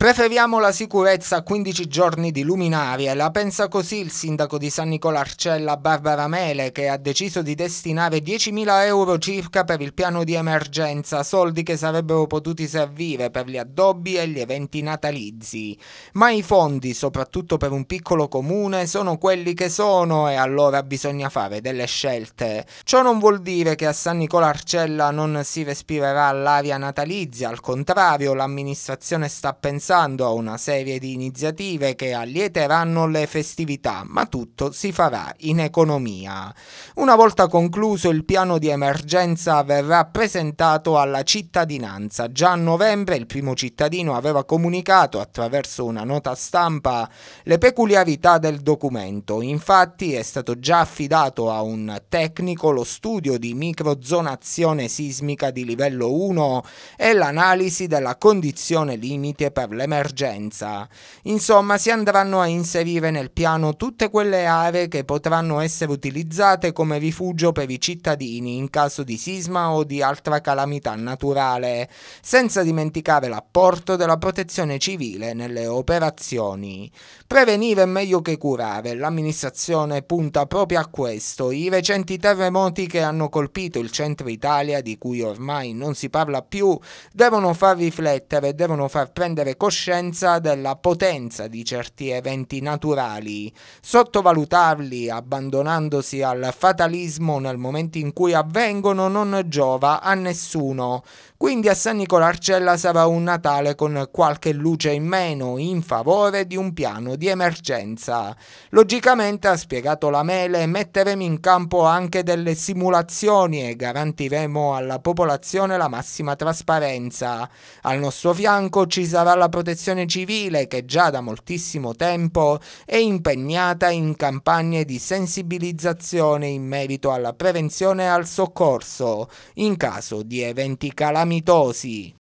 Preferiamo la sicurezza a 15 giorni di luminaria, la pensa così il sindaco di San Nicola Arcella Barbara Mele che ha deciso di destinare 10.000 euro circa per il piano di emergenza, soldi che sarebbero potuti servire per gli addobbi e gli eventi natalizi. Ma i fondi, soprattutto per un piccolo comune, sono quelli che sono e allora bisogna fare delle scelte. Ciò non vuol dire che a San Nicola Arcella non si respirerà l'aria natalizia, al contrario l'amministrazione sta pensando pensando a una serie di iniziative che allieteranno le festività, ma tutto si farà in economia. Una volta concluso il piano di emergenza verrà presentato alla cittadinanza. Già a novembre il primo cittadino aveva comunicato attraverso una nota stampa le peculiarità del documento. Infatti è stato già affidato a un tecnico lo studio di microzonazione sismica di livello 1 e l'analisi della condizione limite per l'emergenza. Insomma, si andranno a inserire nel piano tutte quelle aree che potranno essere utilizzate come rifugio per i cittadini in caso di sisma o di altra calamità naturale, senza dimenticare l'apporto della protezione civile nelle operazioni. Prevenire è meglio che curare, l'amministrazione punta proprio a questo. I recenti terremoti che hanno colpito il centro Italia, di cui ormai non si parla più, devono far riflettere, devono far prendere coscienza coscienza della potenza di certi eventi naturali, sottovalutarli abbandonandosi al fatalismo nel momento in cui avvengono non giova a nessuno. Quindi a San Nicolarcella sarà un Natale con qualche luce in meno in favore di un piano di emergenza. Logicamente, ha spiegato la Mele, metteremo in campo anche delle simulazioni e garantiremo alla popolazione la massima trasparenza. Al nostro fianco ci sarà la protezione civile che già da moltissimo tempo è impegnata in campagne di sensibilizzazione in merito alla prevenzione e al soccorso in caso di eventi calamitosi.